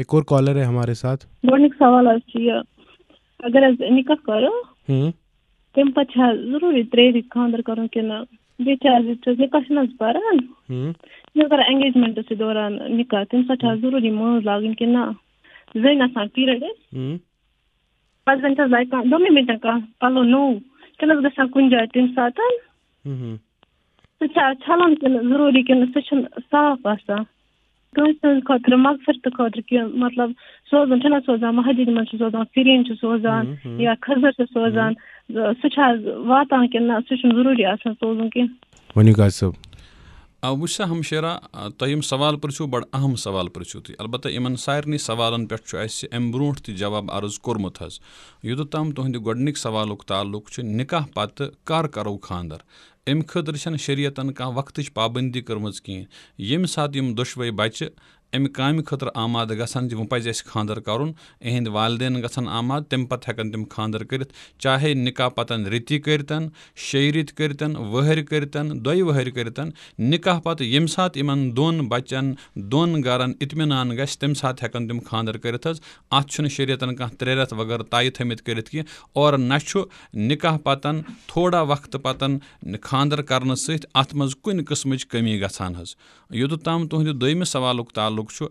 एक और कॉलर है हमारे साथ सवाल अगर अज निकाह करो हम्म तेम तो पछा जरूरी त्रे दिखा अंदर करो हम्म। के हम्म। ना बेचार एंगेजमेंट से दौरान निकाह तेम पछा जरूरी मो लागिन के ना जन आसान पीरे हम्म मिनट का नो के हम्म। तो ना गसा जरूरी के ना सच्चा साफ आसा ᱥᱚᱱᱥᱚᱱ ᱠᱚᱛᱨᱟ ᱢᱟᱥᱛᱨ ᱠᱚᱛᱨ ᱠᱤ ᱢᱟᱱᱞᱟᱵ ᱥᱚᱡᱚᱱ ᱛᱮᱱᱟ ᱥᱚᱡᱟ ᱢᱟᱦᱤᱫᱤ ᱢᱟᱪᱤ ᱥᱚᱡᱚᱱ ᱯᱤᱨᱤᱱᱪᱚ ᱥᱚᱡᱚᱱ ᱤᱭᱟ ᱠᱷᱟᱡᱚ ᱥᱚᱡᱚᱱ ᱡᱚ ᱥᱩᱪᱷ ᱟᱡ ᱣᱟᱛᱟᱱ ᱠᱤᱱ ᱱᱟ ᱥᱮᱥᱤᱭᱚᱱ ᱡᱩᱨᱩᱨᱤ ᱟᱥᱟ ᱥᱚᱡᱚᱱ ᱠᱤ ᱣᱮᱱ ᱤᱭᱩ ᱜᱟಟ್ ᱥᱚ ᱟᱵᱩᱥᱟ ᱦᱢᱥᱮᱨᱟ ᱛᱟᱭᱤᱢ ᱥᱟᱣᱟᱞ ᱯᱨᱟᱪᱷᱩ ᱵᱟᱰ ᱟᱦᱢ ᱥᱟᱣᱟᱞ ᱯᱨᱟᱪᱷᱩ ᱛᱤ ᱟᱞᱵᱟᱛᱟ ᱤᱢᱟᱱ ᱥᱟᱭᱨ ᱱᱤ ᱥᱟᱣᱟᱞ ᱯᱮᱪ ᱪᱷᱟ अमि खतर शरीत शरीयतन कह वक्त पाबंदी कर्म कहें यम सात यम अमि काम खतर आमाद गन वो खानदर कर इहद वालदेन ग आमाद तम पत हेकन तम खानदर कर चाहे निकाह पतन रिति करतन शे रित करतन वहर करतन दोय वहर करतन निकाह पत यम दोन बचन दोन गरन इतमान ग तम सात हेकन तम खानदर कर शरीयतन कह त्रे रत वगैरह तय थमित कर और न निकाह पतन थोड़ा वक्त पतन खानदर कर सत अत मज कुन कमी ग योत तम तुहद تعلق چھُ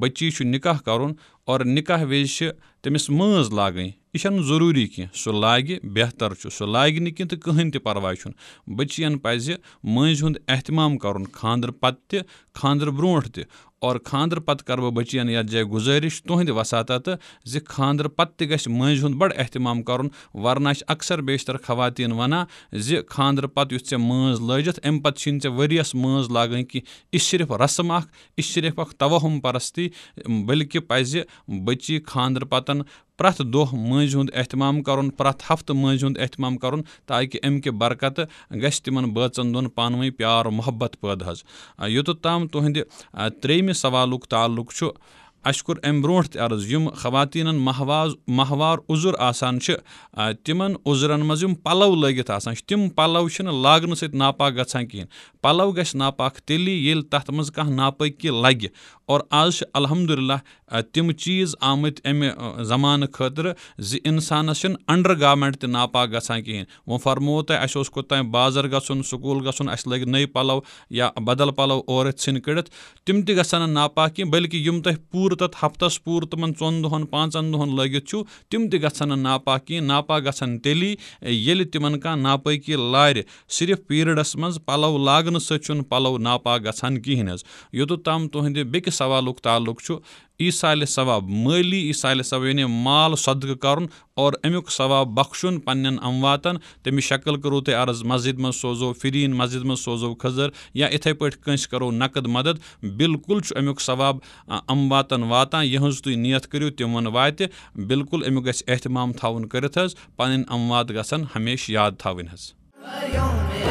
بچی چھُ نِکاح کَرُن اور نِکاح وِزِ چھِ تٔمِس مٲنٛز لاگٕنۍ یہِ چھَنہٕ ضٔروٗری کینٛہہ سُہ لاگہِ بہتر چھُ سُہ لاگہِ نہٕ کینٛہہ تہٕ کٕہٕنۍ تہِ پَرواے چھُنہٕ بٔچِیَن پَزِ مٲنٛزِ ہُنٛد احتِمام کَرُن خاندرٕ پَتہٕ تہِ خاندرٕ برونٛٹھ تہِ اور خاندرٕ پَتہٕ کَرٕ بہٕ بٔچِیَن یَتھ جایہِ گُزٲرِش تُہٕنٛدِ وَساتاتہٕ زِ خاندرٕ پَتہٕ تہِ گژھِ مٲنٛزِ ہُنٛد بَڑٕ احتِمام کَرُن وَرنا چھِ اَکثر بیشتَر خواتیٖن وَنان زِ خاندرٕ پَتہٕ یُتھ ژےٚ مٲنٛز لٲجِتھ اَمہِ پَتہٕ چھِی نہٕ ژےٚ ؤریَس مٲنٛز لاگٕنۍ کینٛہہ یہِ چھِ صرف رسم اَکھ یہِ چھِ صرف اَکھ تَوہُم پَرستی بٔلکہِ پَزِ बच्ची خانٛدر پتن پرٛٮ۪تھ دۄہ مٲنٛزِ ہُنٛد احتمام کرُن پرٛٮ۪تھ ہفتہٕ مٲنٛزِ ہُنٛد احتمام کرُن تاکہِ امہِ کہِ برکتہٕ گژھِ تِمن بٲژن دۄن پانہٕ ؤنۍ پیار محبت پٲدٕ حظ یوٚتتھ تام تُہنٛدِ ترٛیٚیمہِ سوالُک تعلق چھُ अस कोर अमि ब्रोट त अर्ज यम खवातीन महवाज महवार उजुर आसान तम उजुरन मज पलव लगत आसान तम पलव लागन सत नापाक गसान कहें पलव ग नापाक तेली ये तथ मज कह नापाकी लगे और आज अलहमदुल्ला तम चीज आमत अमि जमान खतर जि इंसानस अंडर गारमेंट त नापाक गसान कहें वो फरमो तह अस कोतान बाजर गन स्कूल गन अस लगे नई पलव या बदल पलव और सन कड़ित तम त ग नापाक कह बल्कि यम तुम पूरे تَتھ ہفتَس پوٗرٕ تِمَن ژۄن دۄہَن پانٛژَن دۄہَن لٲگِتھ چھُ تِم تہِ گژھن نہٕ ناپا کینٛہہ ناپا گژھن تیٚلی ییٚلہِ تِمَن کانٛہہ ناپٲکی لارِ صرف پیٖرڈَس منٛز پَلَو لاگنہٕ سۭتۍ چھُنہٕ پَلَو ناپا گژھان کِہیٖنۍ حظ یوٚتَتھ تام تُہٕنٛدِ بیٚکہِ سوالُک تعلُق چھُ ईसा ثواب مٲلی عیسالہِ ثواب یعنی مال صدقہٕ کَرُن اور اَمیُک ثواب بخشُن پنٛنٮ۪ن امواتن تٔمِس شکل کٔرو تُہۍ عرض مسجد منٛز سوزو فریٖن مسجد منٛز سوزو کھٔزٕر یا یِتھَے پٲٹھۍ کٲنٛسہِ کَرو نقد مدد بالکُل چھُ اَمیُک ثواب امواتن واتان یِہٕنٛز تُہۍ نیت کٔرِو تِمن واتہِ بالکُل اَمیُک گژھِ احتمام تھاوُن کٔرِتھ حظ پنٕنۍ اموات گژھن ہمیشہٕ یاد تھاوٕنۍ حظ